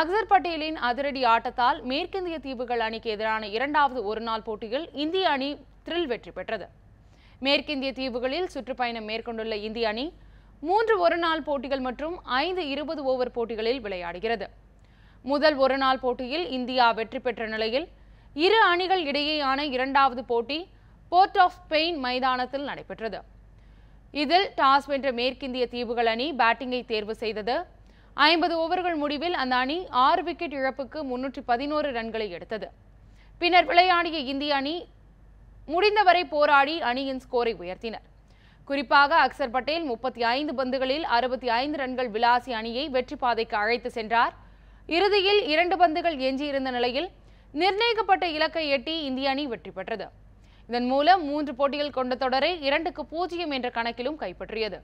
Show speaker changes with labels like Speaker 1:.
Speaker 1: அக்சர் பட்டேலின் அதிரடி ஆட்டத்தால் மேற்கிந்திய தீவுகள் அணிக்கு எதிரான இரண்டாவது ஒருநாள் போட்டியில் இந்திய அணி த்ரில் வெற்றி பெற்றது மேற்கிந்திய தீவுகளில் சுற்றுப்பயணம் மேற்கொண்டுள்ள இந்திய அணி மூன்று ஒருநாள் போட்டிகள் மற்றும் ஐந்து இருபது ஓவர் போட்டிகளில் விளையாடுகிறது முதல் ஒருநாள் போட்டியில் இந்தியா வெற்றி பெற்ற நிலையில் இரு அணிகள் இடையேயான இரண்டாவது போட்டி போர்ட் ஆஃப் ஸ்பெயின் மைதானத்தில் நடைபெற்றது இதில் டாஸ் வென்ற மேற்கிந்திய தீவுகள் அணி பேட்டிங்கை தேர்வு செய்தது ஐம்பது ஓவர்கள் முடிவில் அந்த அணி ஆறு விக்கெட் இழப்புக்கு முன்னூற்றி பதினோரு ரன்களை எடுத்தது பின்னர் விளையாடிய இந்திய அணி முடிந்தவரை போராடி அணியின் ஸ்கோரை உயர்த்தினர் குறிப்பாக அக்சர் பட்டேல் முப்பத்தி ஐந்து பந்துகளில் அறுபத்தி ஐந்து ரன்கள் விலாசி அணியை வெற்றி பாதைக்கு அழைத்து சென்றார் இறுதியில் இரண்டு பந்துகள் எஞ்சியிருந்த நிலையில் நிர்ணயிக்கப்பட்ட இலக்கை எட்டி இந்திய அணி வெற்றி பெற்றது இதன் மூலம் மூன்று போட்டிகள் கொண்ட தொடரை இரண்டுக்கு பூஜ்ஜியம் என்ற கணக்கிலும் கைப்பற்றியது